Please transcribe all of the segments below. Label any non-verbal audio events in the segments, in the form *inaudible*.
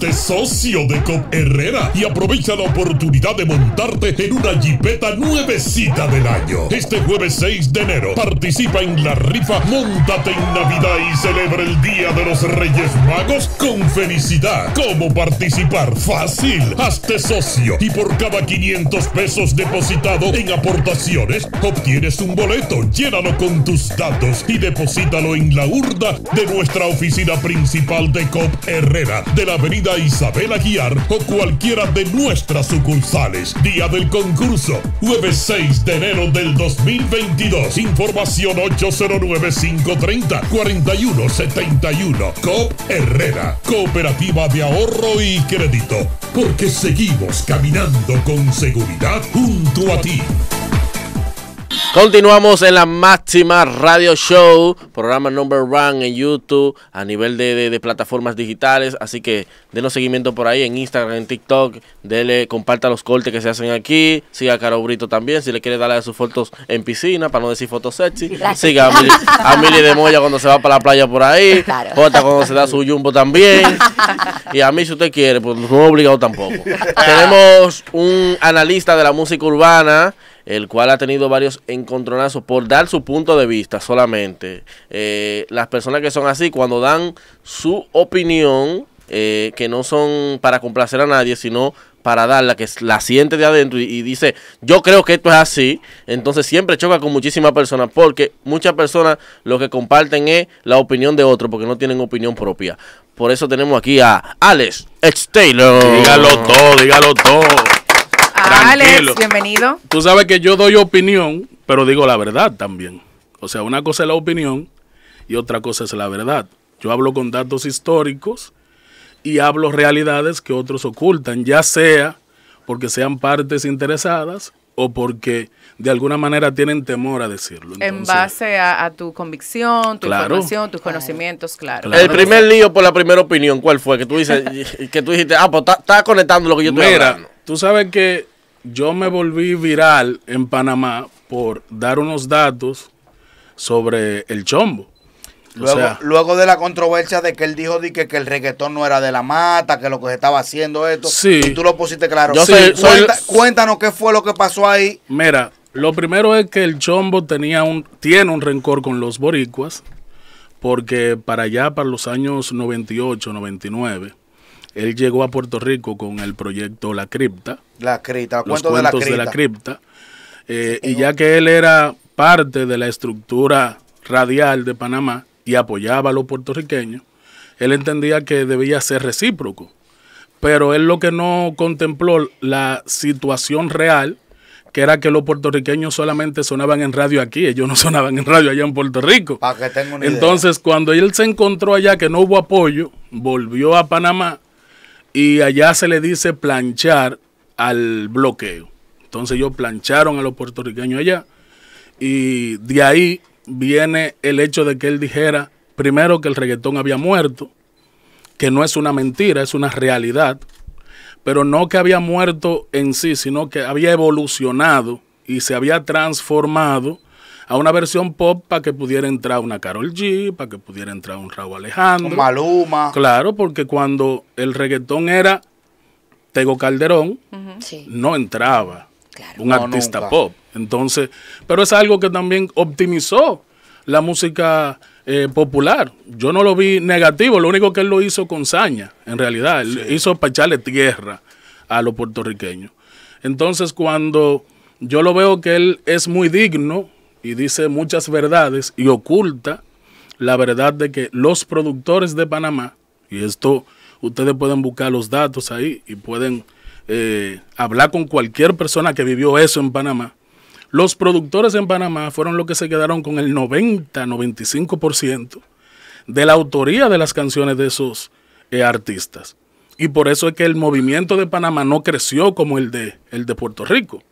Hazte socio de COP Herrera y aprovecha la oportunidad de montarte en una jipeta nuevecita del año. Este jueves 6 de enero participa en la rifa Montate en Navidad y celebra el Día de los Reyes Magos con felicidad. ¿Cómo participar? Fácil. Hazte socio y por cada 500 pesos depositado en aportaciones obtienes un boleto. Llénalo con tus datos y deposítalo en la urda de nuestra oficina principal de COP Herrera de la avenida Isabela Isabel Aguiar o cualquiera de nuestras sucursales. Día del concurso, jueves 6 de enero del 2022. Información 809-530-4171. COP Herrera, Cooperativa de Ahorro y Crédito. Porque seguimos caminando con seguridad junto a ti. Continuamos en la máxima radio show, programa number one en YouTube, a nivel de, plataformas digitales. Así que denos seguimiento por ahí en Instagram, en TikTok. Dele, comparta los cortes que se hacen aquí. Siga a Caro Brito también, si le quiere darle sus fotos en piscina, para no decir fotos sexy. *laughs* Siga a Mili, de Moya cuando se va para la playa por ahí. Jota cuando se da su jumbo también. Y a mí, si usted quiere, pues no obligado tampoco. *laughs* Tenemos un analista de la música urbana el cual ha tenido varios encontronazos por dar su punto de vista solamente. Eh, las personas que son así, cuando dan su opinión, eh, que no son para complacer a nadie, sino para darla, que la siente de adentro y, dice, yo creo que esto es así, entonces siempre choca con muchísimas personas, porque muchas personas lo que comparten es la opinión de otro, porque no tienen opinión propia. Por eso tenemos aquí a Alex Taylor. Dígalo todo, dígalo todo. Alex, bienvenido. Tú sabes que yo doy opinión, pero digo la verdad también. O sea, una cosa es la opinión y otra cosa es la verdad. Yo hablo con datos históricos y hablo realidades que otros ocultan, ya sea porque sean partes interesadas o porque de alguna manera tienen temor a decirlo. en base a, tu convicción, tu información, tus conocimientos, claro. El primer lío por la primera opinión, ¿cuál fue? Que tú dices, *laughs* que tú dijiste, ah, pues está conectando lo que yo estoy Mira, tú sabes que yo me volví viral en Panamá por dar unos datos sobre el chombo. Luego, de la controversia de que él dijo que, el reggaetón no era de la mata, que lo que se estaba haciendo esto, sí, y tú lo pusiste claro. cuéntanos qué fue lo que pasó ahí. Mira, lo primero es que el chombo tenía un, tiene un rencor con los boricuas, porque para allá, para los años 98, 99, él llegó a Puerto Rico con el proyecto La Cripta. La Cripta, los de la Cripta. Eh, y ya que él era parte de la estructura radial de Panamá y apoyaba a los puertorriqueños, él entendía que debía ser recíproco. Pero él lo que no contempló la situación real, que era que los puertorriqueños solamente sonaban en radio aquí, ellos no *laughs* sonaban en radio allá en Puerto Rico. Entonces, cuando él se encontró allá que no hubo apoyo, volvió a Panamá y allá se le dice planchar al bloqueo. Entonces ellos plancharon a los puertorriqueños allá y de ahí viene el hecho de que él dijera primero que el reggaetón había muerto, que no es una mentira, es una realidad, pero no que había muerto en sí, sino que había evolucionado y se había transformado a una versión pop para que pudiera entrar una Carol G, para que pudiera entrar un Raúl Alejandro. Un Maluma. Claro, porque cuando el reggaetón era Tego Calderón, no entraba un artista pop. Entonces, pero es algo que también optimizó la música eh, popular. Yo no lo vi negativo, lo único que él lo hizo con saña, en realidad. Él hizo para echarle tierra a los puertorriqueños. Entonces, cuando yo lo veo que él es muy digno y dice muchas verdades y oculta la verdad de que los productores de Panamá, y esto ustedes pueden buscar los datos ahí y pueden eh, hablar con cualquier persona que vivió eso en Panamá, los productores en Panamá fueron los que se quedaron con el 90-95% de la autoría de las canciones de esos eh, artistas. Y por eso es que el movimiento de Panamá no creció como el de, el de Puerto Rico.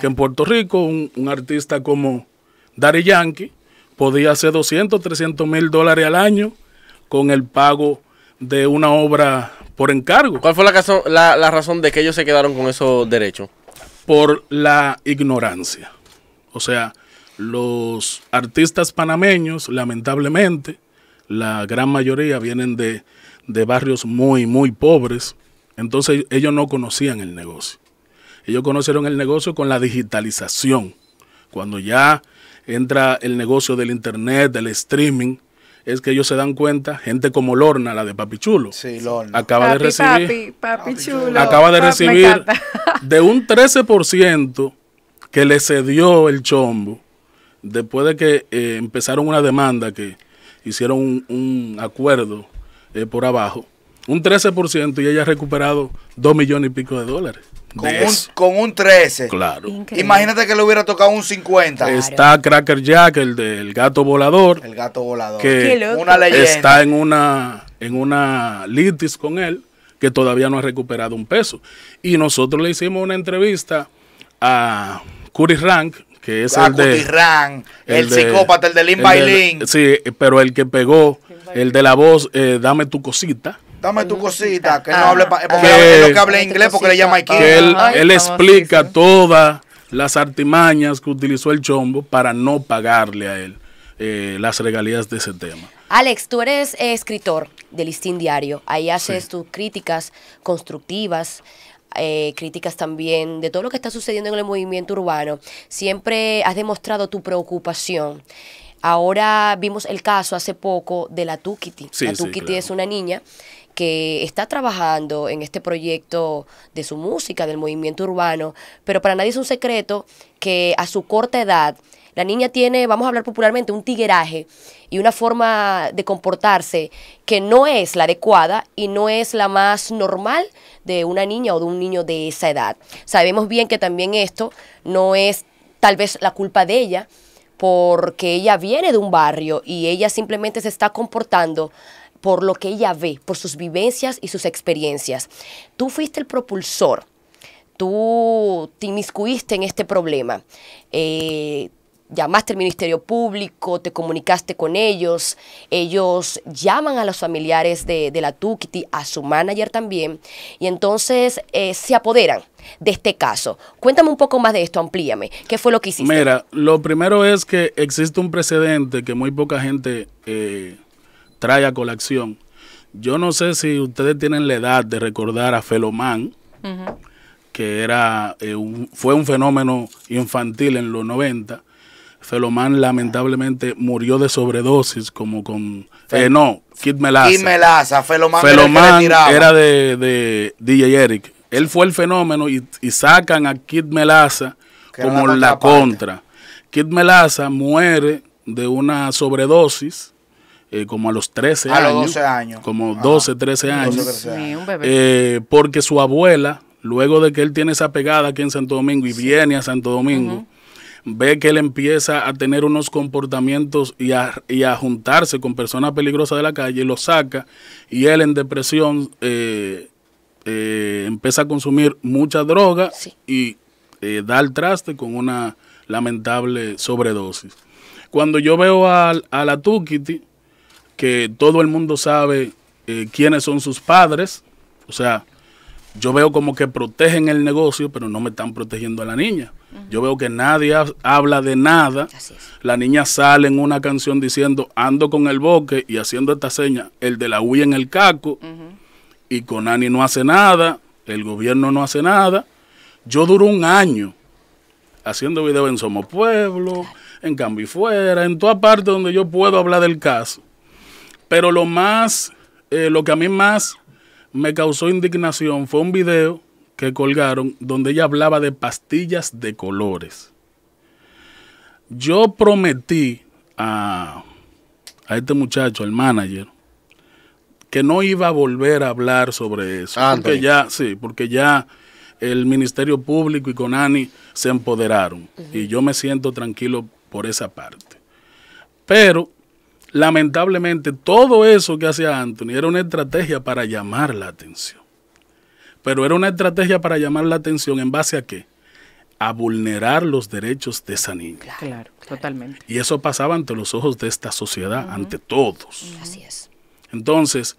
Que en Puerto Rico un artista como Dari Yankee podía hacer 200, 300 mil dólares al año con el pago de una obra por encargo. ¿Cuál fue la, razón de que ellos se quedaron con esos derechos? Por la ignorancia. O sea, los artistas panameños, lamentablemente, la gran mayoría vienen de, de, barrios muy, muy pobres. Entonces ellos no conocían el negocio. Ellos conocieron el negocio con la digitalización. Cuando ya entra el negocio del internet, del streaming, es que ellos se dan cuenta, gente como Lorna, la de Papi Chulo, acaba de recibir, acaba de recibir *laughs* de un 13% que le cedió el chombo después de que eh, empezaron una demanda que hicieron un, acuerdo eh, por abajo, un 13% y ella ha recuperado 2 millones y pico de dólares. Con un, con un, 13. Claro. Imagínate que le hubiera tocado un 50. Está Cracker Jack, el del gato volador. El gato volador. Que una leyenda. está en una, en una litis con él que todavía no ha recuperado un peso. Y nosotros le hicimos una entrevista a Curry Rank, que es a el de... Rank, el, psicópata, el de Lin Bailin. Sí, pero el que pegó, el de la voz, eh, dame tu cosita dame tu cosita, que ah. no hable, porque que, que hable inglés porque le llama aquí. él, explica todas las artimañas que utilizó el chombo para no pagarle a él eh, las regalías de ese tema. Alex, tú eres eh, escritor del Listín Diario, ahí haces tus críticas constructivas. Eh, críticas también de todo lo que está sucediendo en el movimiento urbano. Siempre has demostrado tu preocupación. Ahora vimos el caso hace poco de la Tukiti. la Tukiti es una niña que está trabajando en este proyecto de su música, del movimiento urbano, pero para nadie es un secreto que a su corta edad la niña tiene, vamos a hablar popularmente, un tigueraje y una forma de comportarse que no es la adecuada y no es la más normal de una niña o de un niño de esa edad. Sabemos bien que también esto no es tal vez la culpa de ella, porque ella viene de un barrio y ella simplemente se está comportando por lo que ella ve, por sus vivencias y sus experiencias. Tú fuiste el propulsor, tú te inmiscuiste en este problema. Eh, llamaste al Ministerio Público, te comunicaste con ellos, ellos llaman a los familiares de, la Tukiti, a su manager también, y entonces eh, se apoderan de este caso. Cuéntame un poco más de esto, amplíame. ¿Qué fue lo que hiciste? Mira, lo primero es que existe un precedente que muy poca gente eh, trae a colación. Yo no sé si ustedes tienen la edad de recordar a Felomán, que era, eh, fue un fenómeno infantil en los 90. Felomán lamentablemente murió de sobredosis, como con. Eh, no, Kid Melaza. Kid Melaza, Felomán, era, de, DJ Eric. Él fue el fenómeno y, sacan a Kid Melaza como la, la contra. Kid Melaza muere de una sobredosis eh, como a los 13 años. A los 12 años. Como 12, 13 años. Eh, porque su abuela, luego de que él tiene esa pegada aquí en Santo Domingo y viene a Santo Domingo, ve que él empieza a tener unos comportamientos y a, juntarse con personas peligrosas de la calle, lo saca y él en depresión eh, empieza a consumir mucha droga y da el traste con una lamentable sobredosis. Cuando yo veo a, a la Tukiti, que todo el mundo sabe eh, quiénes son sus padres. O sea, yo veo como que protegen el negocio, pero no me están protegiendo a la niña. Yo veo que nadie habla de nada. La niña sale en una canción diciendo, ando con el boque y haciendo esta seña, el de la huya en el caco, Y con y Conani no hace nada, el gobierno no hace nada. Yo duro un año haciendo videos en Somos Pueblo, en Cambio Fuera, en toda parte donde yo puedo hablar del caso. Pero lo más, eh, lo que a mí más me causó indignación fue un video que colgaron donde ella hablaba de pastillas de colores. Yo prometí a, este muchacho, al manager, que no iba a volver a hablar sobre eso. Ah, porque ya, sí, porque ya el Ministerio Público y Conani se empoderaron. Y yo me siento tranquilo por esa parte. Pero lamentablemente todo eso que hacía Anthony era una estrategia para llamar la atención. Pero era una estrategia para llamar la atención en base a qué? A vulnerar los derechos de esa niña. Claro, totalmente. Y eso pasaba ante los ojos de esta sociedad, ante todos. Así es. Entonces,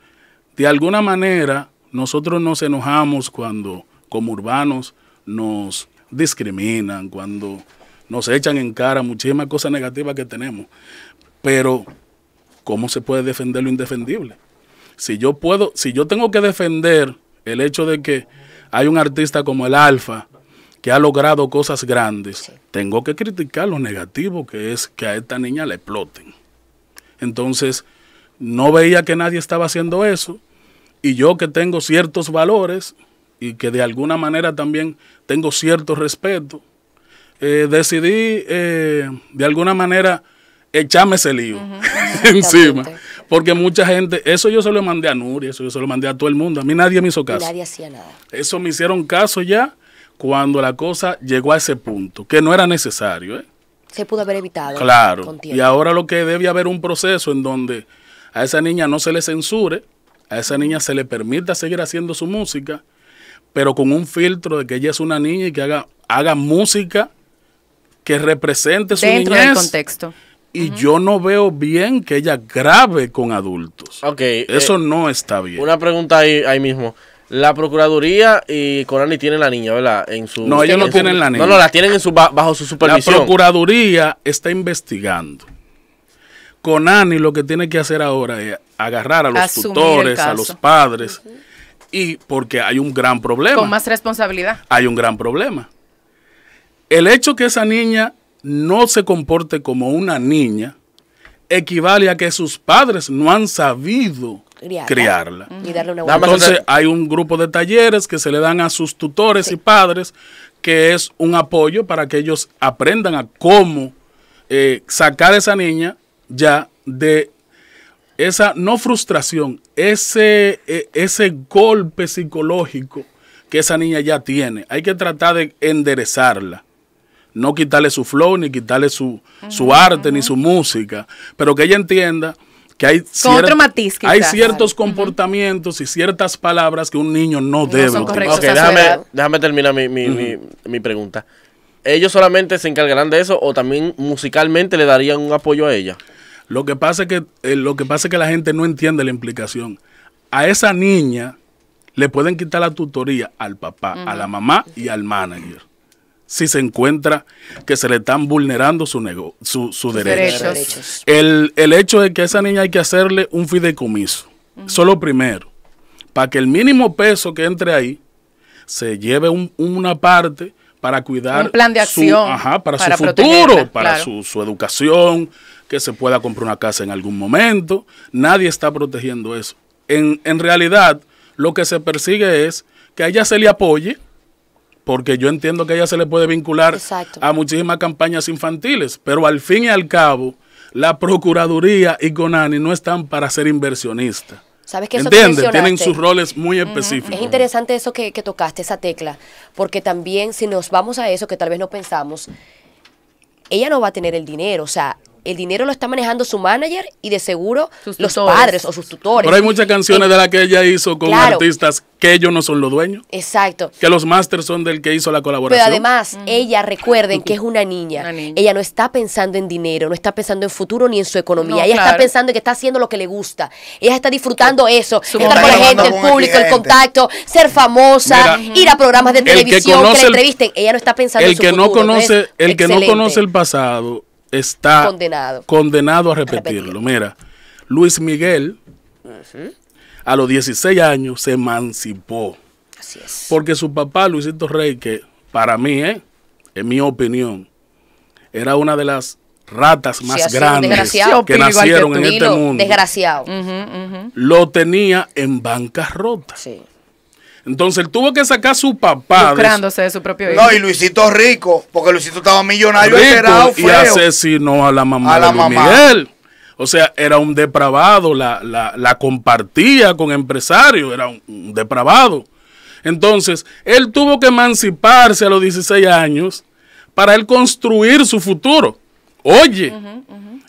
de alguna manera, nosotros nos enojamos cuando como urbanos nos discriminan, cuando nos echan en cara muchísimas cosas negativas que tenemos. Pero ¿cómo se puede defender lo indefendible? Si yo puedo, si yo tengo que defender el hecho de que hay un artista como el Alfa que ha logrado cosas grandes, tengo que criticar lo negativo que es que a esta niña le exploten. Entonces, no veía que nadie estaba haciendo eso y yo que tengo ciertos valores y que de alguna manera también tengo cierto respeto, eh, decidí eh, de alguna manera echame ese lío *laughs* encima. Porque mucha gente, eso yo se lo mandé a Nuria, eso yo se lo mandé a todo el mundo. A mí nadie me hizo caso. Nadie hacía nada. Eso me hicieron caso ya cuando la cosa llegó a ese punto, que no era necesario. ¿eh? Se pudo haber evitado. Claro. Y ahora lo que debe haber un proceso en donde a esa niña no se le censure, a esa niña se le permita seguir haciendo su música, pero con un filtro de que ella es una niña y que haga, haga música que represente su niñez. Dentro del contexto y yo no veo bien que ella grabe con adultos. Eso eh, no está bien. Una pregunta ahí, mismo. La Procuraduría y Conani tienen la niña, ¿verdad? no, ellos no tienen la niña. No, no, la tienen bajo su supervisión. La Procuraduría está investigando. Conani lo que tiene que hacer ahora es agarrar a los tutores, a los padres, y porque hay un gran problema. Con más responsabilidad. Hay un gran problema. El hecho que esa niña no se comporte como una niña, equivale a que sus padres no han sabido criarla. Entonces hay un grupo de talleres que se le dan a sus tutores y padres, que es un apoyo para que ellos aprendan a cómo eh, sacar a esa niña ya de esa, no frustración, ese, e, ese golpe psicológico que esa niña ya tiene. Hay que tratar de enderezarla no quitarle su flow, ni quitarle su, arte, ni su música, pero que ella entienda que hay, ciertos comportamientos y ciertas palabras que un niño no, debe. ok, déjame, terminar mi, mi, mi, pregunta. ¿Ellos solamente se encargarán de eso o también musicalmente le darían un apoyo a ella? Lo que pasa es que, eh, lo que, pasa que la gente no entiende la implicación. A esa niña le pueden quitar la tutoría al papá, a la mamá y al manager si se encuentra que se le están vulnerando su, su, derecho. Derechos. El, el, hecho de que a esa niña hay que hacerle un fideicomiso. Solo primero, para que el mínimo peso que entre ahí se lleve una parte para cuidar un plan de acción, ajá, para, su futuro, para su, su educación, que se pueda comprar una casa en algún momento. Nadie está protegiendo eso. En, en realidad, lo que se persigue es que a ella se le apoye porque yo entiendo que ella se le puede vincular a muchísimas campañas infantiles, pero al fin y al cabo, la Procuraduría y Conani no están para ser inversionistas. ¿Sabes que eso Entiende, tienen sus roles muy específicos. Es interesante eso que, que, tocaste, esa tecla, porque también si nos vamos a eso que tal vez no pensamos, ella no va a tener el dinero, o sea, el dinero lo está manejando su manager y de seguro los padres o sus tutores. Pero hay muchas canciones de las que ella hizo con artistas que ellos no son los dueños. Exacto. Que los masters son del que hizo la colaboración. Pero además, mm. ella recuerden que es una niña. Ella no está pensando en dinero, no está pensando en futuro ni en su economía. ella está pensando en que está haciendo lo que le gusta. Ella está disfrutando eso, estar con la gente, el público, el, contacto, ser famosa, ir a programas de televisión, que, la entrevisten. Ella no está pensando en su que No conoce, el que no conoce el pasado está condenado, a, repetirlo. Mira, Luis Miguel a los 16 años se emancipó. Así es. Porque su papá, Luisito Rey, que para mí, ¿eh? en mi opinión, era una de las ratas más grandes que nacieron en este mundo. Desgraciado. Lo tenía en bancas rotas. Sí. Entonces él tuvo que sacar a su papá. Lucrándose de su, propio hijo. No, y Luisito Rico, porque Luisito estaba millonario rico, Y asesinó a la mamá de Miguel. O sea, era un depravado, la, compartía con empresarios, era un, depravado. Entonces, él tuvo que emanciparse a los 16 años para él construir su futuro. Oye,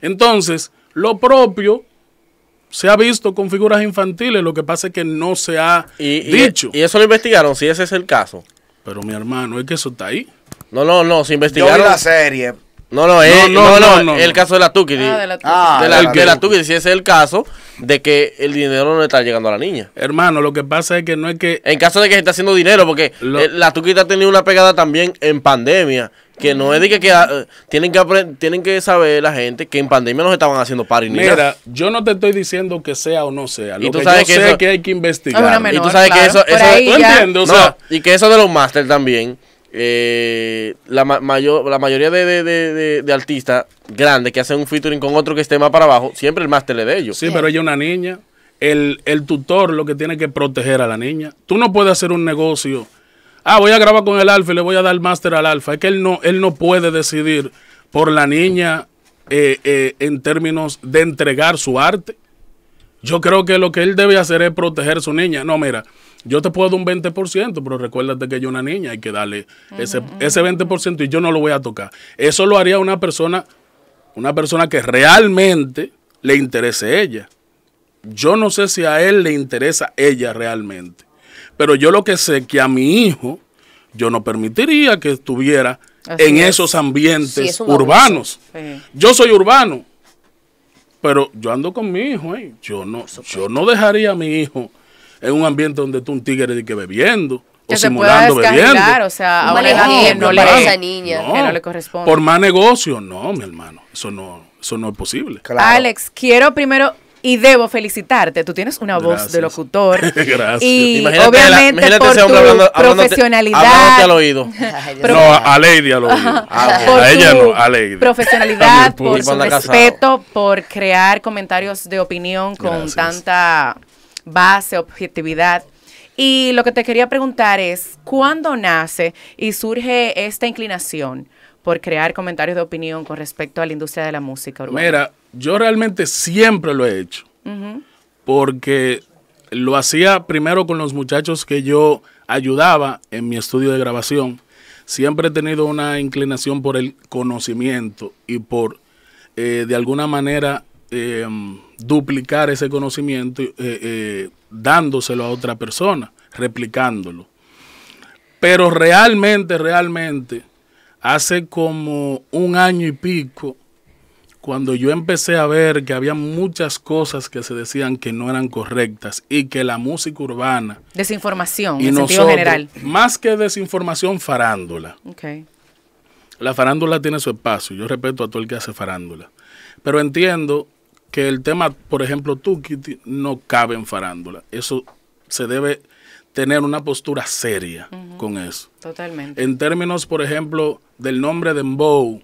entonces, lo propio se ha visto con figuras infantiles, lo que pasa es que no se ha dicho. Y, eso lo investigaron, si ese es el caso. Pero mi hermano, es que eso está ahí. No, no, no, se investigaron. la serie, no, no, es, no, no, el caso de la Tuki. de la ah, Tuki. si ese es el caso de que el dinero no le está llegando a la niña. Hermano, lo que pasa es que no es que. En caso de que se está haciendo dinero, porque eh, la Tuki ha tenido una pegada también en pandemia. Que no es de que, ah, tienen que tienen que saber la gente que en pandemia nos estaban haciendo party Mira, yo no te estoy diciendo que sea o no sea. Lo que yo sé que hay que investigar. y tú sabes que eso, y que eso de los máster también eh, la, mayor, la mayoría de, de, artistas grandes que hacen un featuring con otro que esté más para abajo, siempre el máster es de ellos. Sí, pero ella es una niña. El, el tutor lo que tiene que proteger a la niña. Tú no puedes hacer un negocio. Ah, voy a grabar con el alfa y le voy a dar máster al alfa. Es que él no, él no puede decidir por la niña eh, eh, en términos de entregar su arte. Yo creo que lo que él debe hacer es proteger a su niña. No, mira, yo te puedo dar un 20%, pero recuérdate que yo una niña, hay que darle ese, 20% y yo no lo voy a tocar. Eso lo haría una persona, una persona que realmente le interese ella. Yo no sé si a él le interesa ella realmente, pero yo lo que sé que a mi hijo yo no permitiría que estuviera en esos ambientes urbanos. Yo soy urbano, pero yo ando con mi hijo, ¿eh? yo no, yo no dejaría a mi hijo en un ambiente donde tú un tigre de que bebiendo o simulando bebiendo. O sea, a esa niña no, que no le corresponde. Por más negocio, no, mi hermano, eso no, eso no es posible. Alex, quiero primero y debo felicitarte. Tú tienes una voz de locutor. *laughs* Gracias. Y imagínate obviamente por tu profesionalidad. al oído. *laughs* no, a Lady al oído. a ella no, a Lady. Profesionalidad, por su respeto, por crear comentarios de opinión con tanta base, objetividad. Y lo que te quería preguntar es, ¿cuándo nace y surge esta inclinación por crear comentarios de opinión con respecto a la industria de la música urbana? Mira, yo realmente siempre lo he hecho, porque lo hacía primero con los muchachos que yo ayudaba en mi estudio de grabación. Siempre he tenido una inclinación por el conocimiento y por, eh, de alguna manera, Em, duplicar ese conocimiento eh, eh, dándoselo a otra persona, replicándolo. Pero realmente, realmente, hace como un año y pico, cuando yo empecé a ver que había muchas cosas que se decían que no eran correctas y que la música urbana... Desinformación, y en general. Más que desinformación, farándula. La farándula tiene su espacio, yo respeto a todo el que hace farándula. Pero entiendo que el tema, por ejemplo, tú, Kitty, no cabe en farándula. Eso se debe tener una postura seria con eso. Totalmente. En términos, por ejemplo, del nombre de Mbow,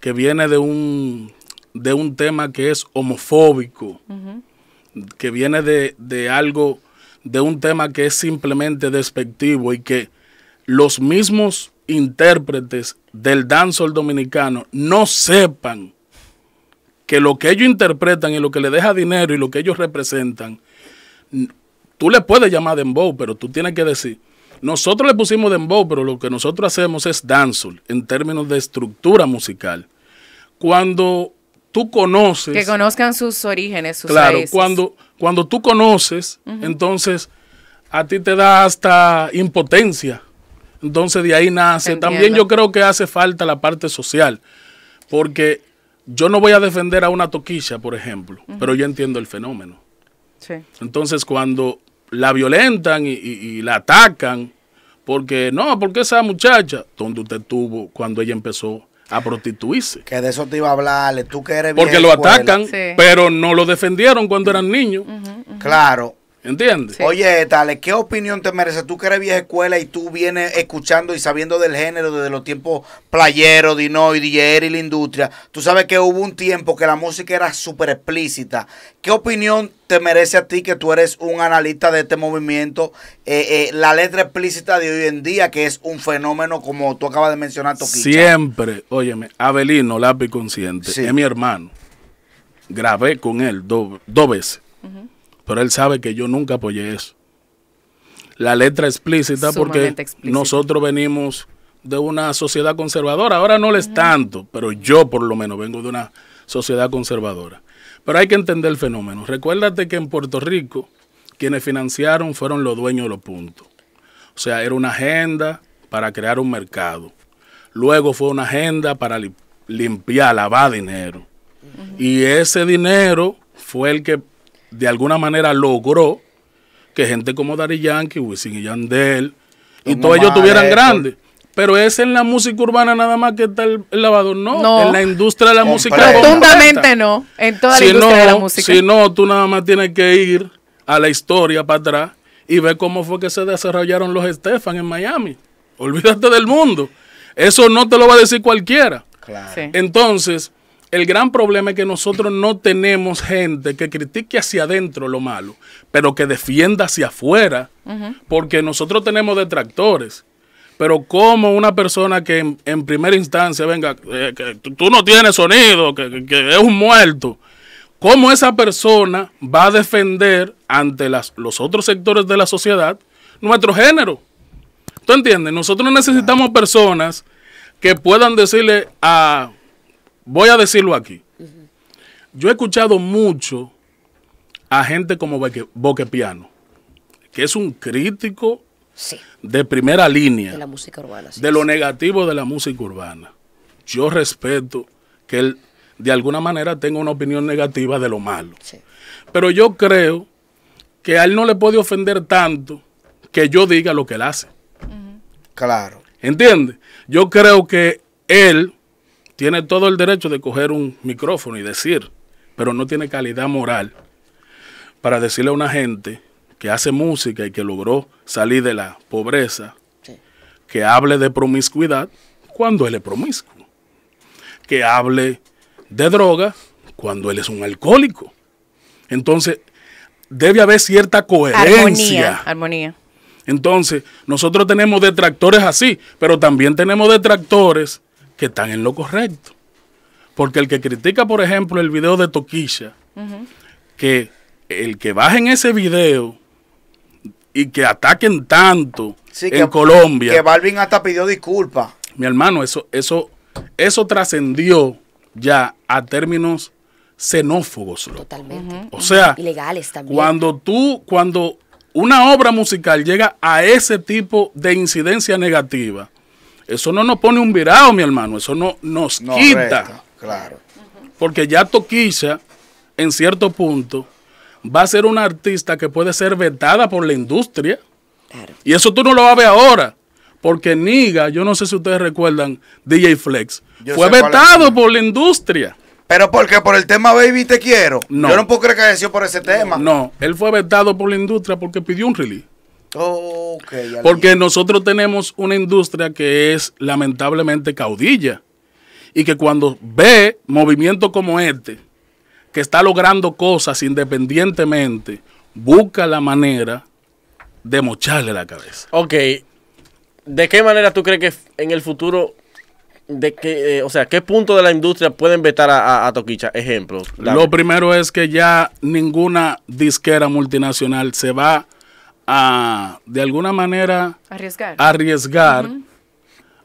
que viene de un, de un tema que es homofóbico, que viene de, algo, de un tema que es simplemente despectivo y que los mismos intérpretes del danzo dominicano no sepan que lo que ellos interpretan y lo que le deja dinero y lo que ellos representan, tú le puedes llamar dembow, pero tú tienes que decir, nosotros le pusimos dembow, pero lo que nosotros hacemos es dancehall en términos de estructura musical. Cuando tú conoces... Que conozcan sus orígenes, sus Claro, Cuando, cuando tú conoces, entonces a ti te da hasta impotencia. Entonces de ahí nace. También yo creo que hace falta la parte social, porque yo no voy a defender a una toquilla, por ejemplo, pero yo entiendo el fenómeno. Sí. Entonces, cuando la violentan y, la atacan, porque no, porque esa muchacha, donde usted estuvo cuando ella empezó a prostituirse. Que de eso te iba a hablar, tú que eres Porque lo atacan, pero no lo defendieron cuando eran niños. Claro, ¿Entiendes? Oye, Tale, ¿qué opinión te merece? Tú que eres vieja escuela y tú vienes escuchando y sabiendo del género desde los tiempos playero, dino y DJ y la industria. Tú sabes que hubo un tiempo que la música era súper explícita. ¿Qué opinión te merece a ti que tú eres un analista de este movimiento? Eh, eh, la letra explícita de hoy en día, que es un fenómeno como tú acabas de mencionar, Toquicha. Siempre, óyeme, Abelino, lápiz consciente, es mi hermano. Grabé con él dos veces pero él sabe que yo nunca apoyé eso. La letra explícita porque nosotros venimos de una sociedad conservadora, ahora no les tanto, pero yo por lo menos vengo de una sociedad conservadora. Pero hay que entender el fenómeno. Recuérdate que en Puerto Rico quienes financiaron fueron los dueños de los puntos. O sea, era una agenda para crear un mercado. Luego fue una agenda para limpiar, lavar dinero. Y ese dinero fue el que de alguna manera logró que gente como Dari Yankee, Wisin y Yandel, y todos ellos tuvieran pues. grandes. Pero es en la música urbana nada más que está el, lavador, no. En la industria de la música urbana. Rotundamente no. En toda la industria de la música. Si no, tú nada más tienes que ir a la historia para atrás y ver cómo fue que se desarrollaron los Estefan en Miami. Olvídate del mundo. Eso no te lo va a decir cualquiera. Claro. Entonces, el gran problema es que nosotros no tenemos gente que critique hacia adentro lo malo, pero que defienda hacia afuera, porque nosotros tenemos detractores. Pero como una persona que en, primera instancia venga, eh, que tú no tienes sonido, que, es un muerto, ¿cómo esa persona va a defender ante los otros sectores de la sociedad nuestro género? ¿Tú entiendes? Nosotros necesitamos personas que puedan decirle a voy a decirlo aquí. Yo he escuchado mucho a gente como Boque, Boquepiano, que es un crítico de primera línea de la música de lo negativo de la música urbana. Yo respeto que él de alguna manera tenga una opinión negativa de lo malo. Pero yo creo que a él no le puede ofender tanto que yo diga lo que él hace. Claro. ¿Entiendes? Yo creo que él tiene todo el derecho de coger un micrófono y decir, pero no tiene calidad moral para decirle a una gente que hace música y que logró salir de la pobreza, que hable de promiscuidad cuando él es promiscuo, que hable de droga cuando él es un alcohólico. Entonces, debe haber cierta coherencia. Armonía, armonía. Entonces, nosotros tenemos detractores así, pero también tenemos detractores que están en lo correcto. Porque el que critica, por ejemplo, el video de Toquilla, que el que baje en ese video y que ataquen tanto en Colombia. Que Balvin hasta pidió disculpas. Mi hermano, eso, eso, eso trascendió ya a términos xenófobos. Totalmente. O sea, Cuando tú, cuando una obra musical llega a ese tipo de incidencia negativa, eso no nos pone un virado, mi hermano. Eso no nos quita. claro. Porque ya Toquilla, en cierto punto, va a ser una artista que puede ser vetada por la industria. Y eso tú no lo vas a ver ahora. Porque Niga, yo no sé si ustedes recuerdan, DJ Flex, fue vetado por la industria. Pero porque por el tema Baby Te Quiero. No. Yo no puedo creer que haya sido por ese tema. No, él fue vetado por la industria porque pidió un release. Porque nosotros tenemos una industria que es lamentablemente caudilla y que cuando ve movimiento como este, que está logrando cosas independientemente, busca la manera de mocharle la cabeza. Ok, ¿de qué manera tú crees que en el futuro, de que, eh, o sea, qué punto de la industria pueden vetar a, Toquicha? Ejemplo. Lo primero es que ya ninguna disquera multinacional se va a, de alguna manera, arriesgar, arriesgar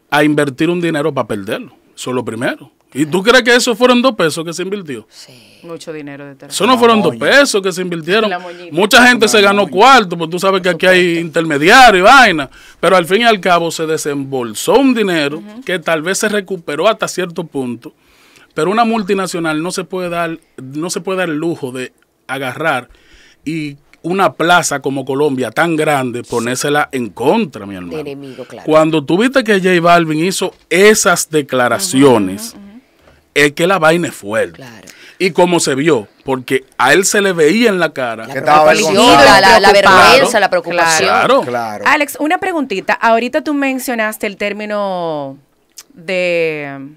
a invertir un dinero para perderlo. Eso es lo primero. ¿Y tú crees que esos fueron dos pesos que se invirtió? Mucho dinero de terreno. Eso no fueron dos pesos que se invirtieron. Mucha gente se ganó cuarto, porque tú sabes que aquí hay intermediario y vaina. Pero al fin y al cabo se desembolsó un dinero que tal vez se recuperó hasta cierto punto. Pero una multinacional no se puede dar, no se puede dar el lujo de agarrar y una plaza como Colombia tan grande, ponérsela en contra, mi hermano. enemigo, claro. Cuando tuviste que J Balvin hizo esas declaraciones, es que la vaina es fuerte. Claro. Y cómo se vio, porque a él se le veía en la cara. La la, vergüenza, la preocupación. Claro. claro. Alex, una preguntita. Ahorita tú mencionaste el término de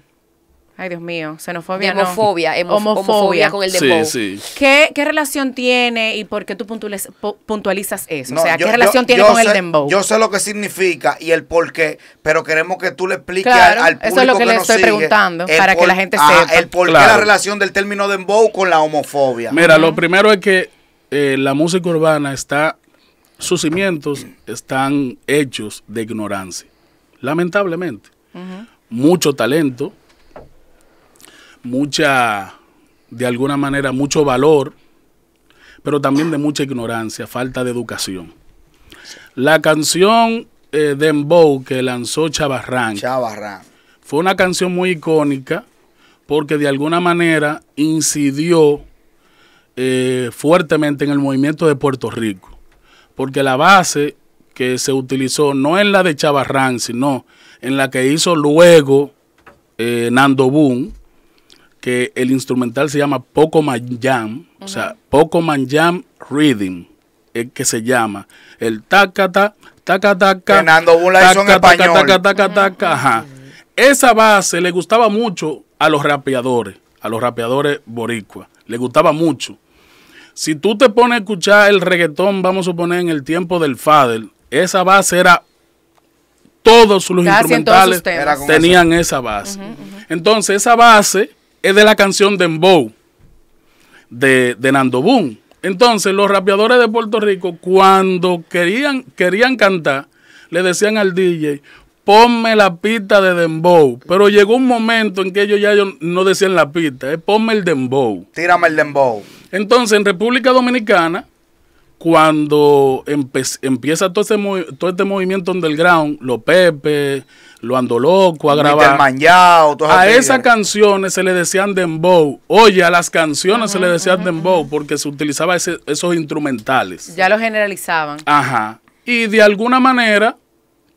Ay, Dios mío, xenofobia. homofobia, homofobia, con el dembow. Sí, ¿Qué, relación tiene y por qué tú puntualizas eso? o sea, ¿qué relación tiene con el dembow? Yo sé lo que significa y el por qué, pero queremos que tú le expliques al, público Eso es lo que, le estoy preguntando para que la gente sepa. el por qué la relación del término dembow con la homofobia. Mira, lo primero es que eh, la música urbana está, sus cimientos están hechos de ignorancia, lamentablemente. Mucho talento mucha, de alguna manera, mucho valor, pero también de mucha ignorancia, falta de educación. La canción eh, Dembow que lanzó Chavarrán, fue una canción muy icónica porque de alguna manera incidió eh, fuertemente en el movimiento de Puerto Rico, porque la base que se utilizó no en la de Chavarrán, sino en la que hizo luego eh, Nando Boom, que el instrumental se llama Poco Man Jam, o sea, Poco Man Jam Rhythm... el que se llama el tacata, taca taca. Esa base le gustaba mucho a los rapeadores, a los rapeadores boricua, le gustaba mucho. Si tú te pones a escuchar el reggaetón, vamos a suponer en el tiempo del Fadel, esa base era todos los Casi instrumentales tenían esa base. Entonces, esa base es de la canción Dembow de, de Nando Boom. Entonces, los rapeadores de Puerto Rico, cuando querían, querían cantar, le decían al DJ, ponme la pista de dembow. Pero llegó un momento en que ellos ya no decían la pista, ponme el dembow. Tírame el dembow. Entonces, en República Dominicana, cuando empieza todo, ese todo este movimiento underground, lo Pepe, lo Ando a grabar. a esas canciones se le decían dembow. Oye, a las canciones se le decían dembow porque se utilizaba esos instrumentales. Ya lo generalizaban. Ajá. Y de alguna manera,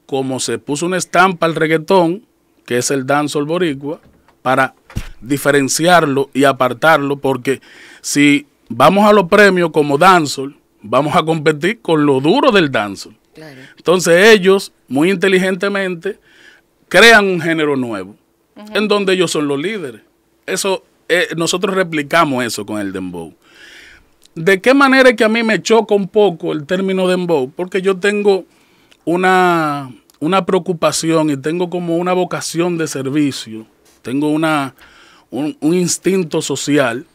como se puso una estampa al reggaetón, que es el Danzol boricua, para diferenciarlo y apartarlo, porque si vamos a los premios como dancehall, vamos a competir con lo duro del danzo. Entonces ellos, muy inteligentemente, crean un género nuevo, en donde ellos son los líderes. Eso, eh, nosotros replicamos eso con el dembow. ¿De qué manera es que a mí me choca un poco el término dembow? Porque yo tengo una, preocupación y tengo como una vocación de servicio, tengo una, un instinto social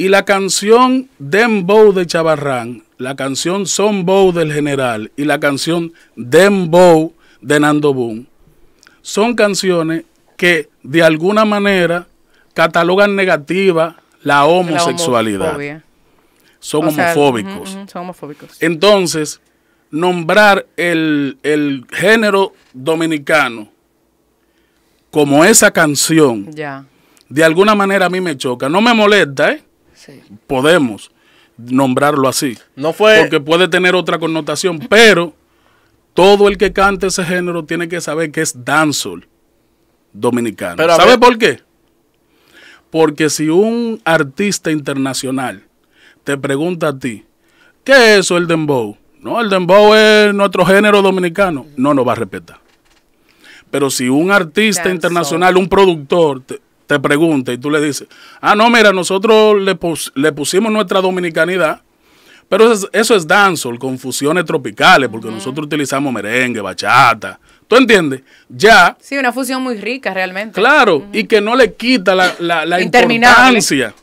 y la canción Dembow de Chavarrán, la canción Son Bow del General y la canción Dembow de Nando Boom son canciones que de alguna manera catalogan negativa la homosexualidad. son homofóbicos. Entonces, nombrar el, género dominicano como esa canción, de alguna manera a mí me choca. No me molesta, ¿eh? podemos nombrarlo así. No fue. Porque puede tener otra connotación, pero todo el que cante ese género tiene que saber que es dancehall dominicano. ¿Sabe por qué? Porque si un artista internacional te pregunta a ti, ¿qué es eso el dembow? No, el dembow es nuestro género dominicano. No nos va a respetar. Pero si un artista internacional, un productor, te pregunta y tú le dices, ah, no, mira, nosotros le, le pusimos nuestra dominicanidad, pero eso es, eso con fusiones tropicales, porque nosotros utilizamos merengue, bachata. ¿Tú entiendes? Ya. Sí, una fusión muy rica realmente. Claro, y que no le quita la, importancia.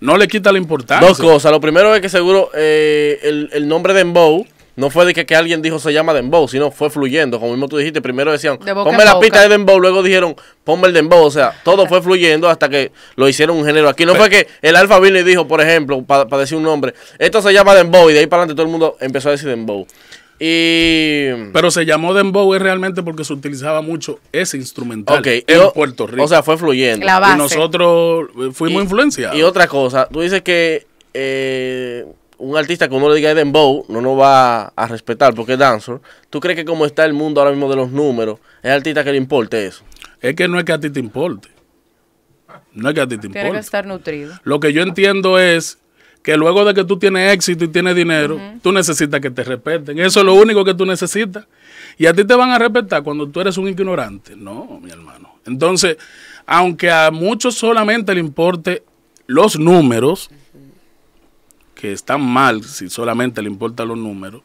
No le quita la importancia. Dos cosas. Lo primero es que seguro eh, el, nombre de Mbow. No fue de que, alguien dijo se llama Dembow, sino fue fluyendo. Como mismo tú dijiste, primero decían, ponme la pista de Dembow, luego dijeron, ponme el Dembow. O sea, todo fue fluyendo hasta que lo hicieron un género. Aquí no fue que el Alfa Billy dijo, por ejemplo, para decir un nombre, esto se llama Dembow y de ahí para adelante todo el mundo empezó a decir Dembow. Y... Pero se llamó Dembow es realmente porque se utilizaba mucho ese instrumental en Puerto Rico. O sea, fue fluyendo. Y nosotros fuimos influenciados. Y otra cosa, tú dices que eh, un artista como lo diga Eden Bow, no nos va a respetar porque es dancer. ¿Tú crees que como está el mundo ahora mismo de los números, es artista que le importe eso? Es que no es que a ti te importe. No es que a ti te Tiene que estar nutrido. Lo que yo entiendo es que luego de que tú tienes éxito y tienes dinero, tú necesitas que te respeten. Eso es lo único que tú necesitas. Y a ti te van a respetar cuando tú eres un ignorante. No, mi hermano. Entonces, aunque a muchos solamente le importe los números, que están mal si solamente le importan los números,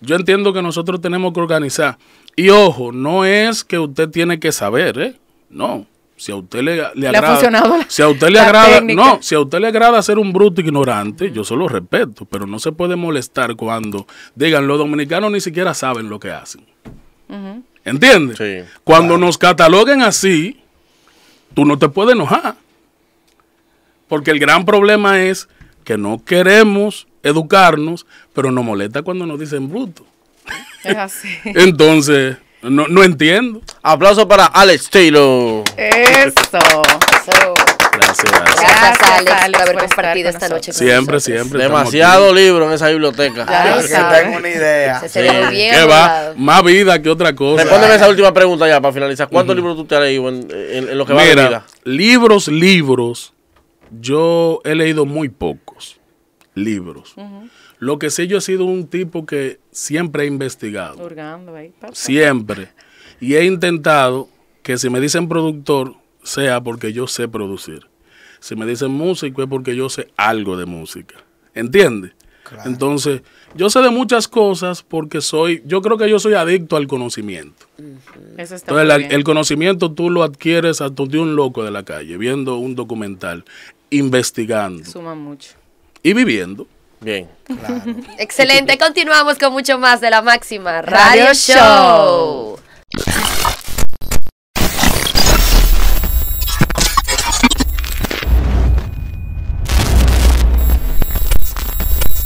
yo entiendo que nosotros tenemos que organizar. Y ojo, no es que usted tiene que saber, ¿eh? No. Si a usted le, le agrada. si a usted le agrada. No, si a usted le agrada ser un bruto ignorante, yo solo lo respeto, pero no se puede molestar cuando digan los dominicanos ni siquiera saben lo que hacen. entiende ¿Entiendes? cuando nos cataloguen así, tú no te puedes enojar. Porque el gran problema es que no queremos educarnos, pero nos molesta cuando nos dicen bruto. Es así. *laughs* Entonces, no, entiendo. Aplauso para Alex Taylor. Eso. Gracias, gracias. gracias Alex, por haber compartido esta noche con Siempre, siempre. Demasiado libro en esa biblioteca. Ya, que tengo una idea. Se sí. bien, ¿Qué va? Más vida que otra cosa. Respóndeme esa última pregunta ya para finalizar. ¿Cuántos libros tú te has leído en, lo que va de a la vida? Libros, libros yo he leído muy pocos libros. Lo que sé yo he sido un tipo que siempre he investigado. siempre. Y he intentado que si me dicen productor, sea porque yo sé producir. Si me dicen músico, es porque yo sé algo de música. ¿Entiendes? Entonces, yo sé de muchas cosas porque soy, yo creo que yo soy adicto al conocimiento. Eso está bien. el conocimiento tú lo adquieres a de un loco de la calle, viendo un documental, investigando. Suma mucho. Y viviendo. Bien. Excelente, continuamos con mucho más de la máxima Radio Show.